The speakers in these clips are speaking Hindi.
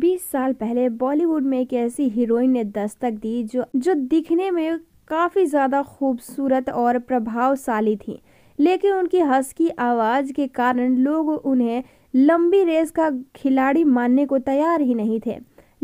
20 साल पहले बॉलीवुड में एक ऐसी हीरोइन ने दस्तक दी जो जो दिखने में काफ़ी ज़्यादा खूबसूरत और प्रभावशाली थी लेकिन उनकी की आवाज़ के कारण लोग उन्हें लंबी रेस का खिलाड़ी मानने को तैयार ही नहीं थे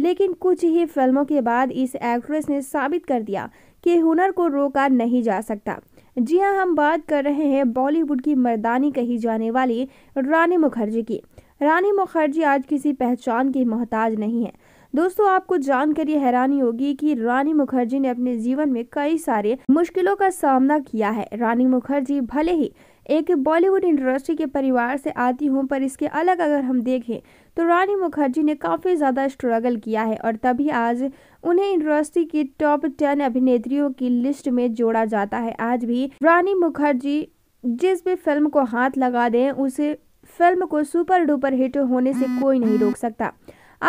लेकिन कुछ ही फिल्मों के बाद इस एक्ट्रेस ने साबित कर दिया कि हुनर को रोका नहीं जा सकता जी हाँ हम बात कर रहे हैं बॉलीवुड की मर्दानी कही जाने वाली रानी मुखर्जी की रानी मुखर्जी आज किसी पहचान की मोहताज नहीं है दोस्तों आपको जानकर ये हैरानी होगी कि रानी मुखर्जी ने अपने जीवन में कई सारे मुश्किलों का सामना किया है रानी मुखर्जी भले ही एक बॉलीवुड इंडस्ट्री के परिवार से आती हूँ पर इसके अलग अगर हम देखें तो रानी मुखर्जी ने काफ़ी ज़्यादा स्ट्रगल किया है और तभी आज उन्हें इंडस्ट्री की टॉप टेन अभिनेत्रियों की लिस्ट में जोड़ा जाता है आज भी रानी मुखर्जी जिस भी फिल्म को हाथ लगा दें उसे फिल्म को सुपर डुपर हिट होने से कोई नहीं रोक सकता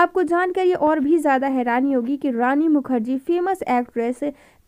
आपको जानकर ये और भी ज़्यादा हैरानी होगी कि रानी मुखर्जी फेमस एक्ट्रेस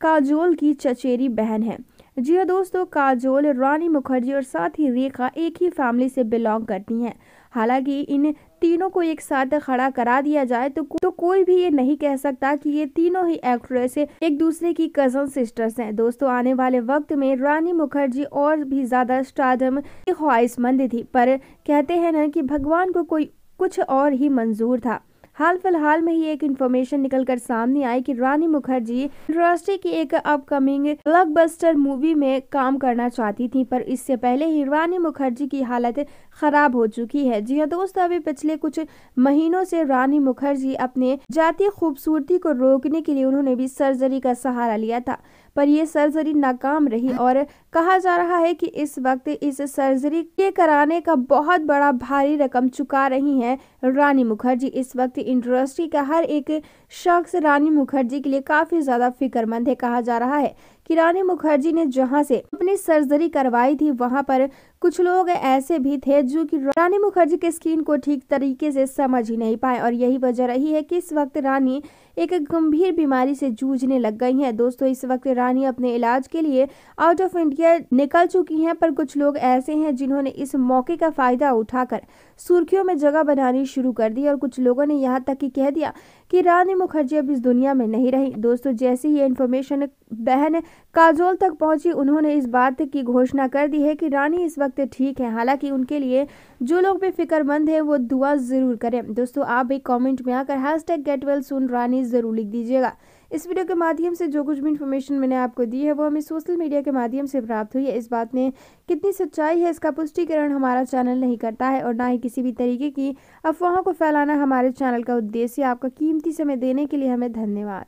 काजोल की चचेरी बहन है जी हाँ दोस्तों काजोल रानी मुखर्जी और साथ ही रेखा एक ही फैमिली से बिलोंग करती हैं हालांकि इन तीनों को एक साथ खड़ा करा दिया जाए तो कोई भी ये नहीं कह सकता कि ये तीनों ही एक्ट्रेस एक दूसरे की कजन सिस्टर्स हैं दोस्तों आने वाले वक्त में रानी मुखर्जी और भी ज्यादा स्टार्डम की ख्वाहिशमंद थी पर कहते हैं न कि भगवान को कोई कुछ और ही मंजूर था हाल फिलहाल में ही एक इन्फॉर्मेशन निकल कर सामने आई कि रानी मुखर्जी इंडस्ट्री की एक अपकमिंग ब्लॉकबस्टर मूवी में काम करना चाहती थी पर इससे पहले ही रानी मुखर्जी की हालत खराब हो चुकी है जी हाँ दोस्तों अभी पिछले कुछ महीनों से रानी मुखर्जी अपने जातीय खूबसूरती को रोकने के लिए उन्होंने भी सर्जरी का सहारा लिया था पर यह सर्जरी नाकाम रही और कहा जा रहा है कि इस वक्त इस सर्जरी के कराने का बहुत बड़ा भारी रकम चुका रही हैं रानी मुखर्जी इस वक्त इंडस्ट्री का हर एक शख्स रानी मुखर्जी के लिए काफी ज्यादा फिक्रमंद है कहा जा रहा है कि रानी मुखर्जी ने जहां से अपनी सर्जरी करवाई थी वहां पर कुछ लोग ऐसे भी थे जो कि रानी मुखर्जी के स्किन को ठीक तरीके से समझ ही नहीं पाए और यही वजह रही है कि इस वक्त रानी एक गंभीर बीमारी से जूझने लग गई हैं दोस्तों इस वक्त रानी अपने इलाज के लिए आउट ऑफ इंडिया निकल चुकी हैं पर कुछ लोग ऐसे हैं जिन्होंने इस मौके का फायदा उठाकर सुर्खियों में जगह बनानी शुरू कर दी और कुछ लोगों ने यहाँ तक कि कह दिया कि रानी मुखर्जी अब इस दुनिया में नहीं रही दोस्तों जैसे ही इन्फॉर्मेशन बहन काजोल तक पहुंची उन्होंने इस बात की घोषणा कर दी है कि रानी इस वक्त ठीक है हालांकि उनके लिए जो लोग भी फिक्रमंद है वो दुआ ज़रूर करें दोस्तों आप भी कॉमेंट में आकर hashtag get well soon Rani ज़रूर लिख दीजिएगा इस वीडियो के माध्यम से जो कुछ भी इन्फॉर्मेशन मैंने आपको दी है वो हमें सोशल मीडिया के माध्यम से प्राप्त हुई है इस बात में कितनी सच्चाई है इसका पुष्टिकरण हमारा चैनल नहीं करता है और ना ही किसी भी तरीके की अफवाहों को फैलाना हमारे चैनल का उद्देश्य आपका कीमती समय देने के लिए हमें धन्यवाद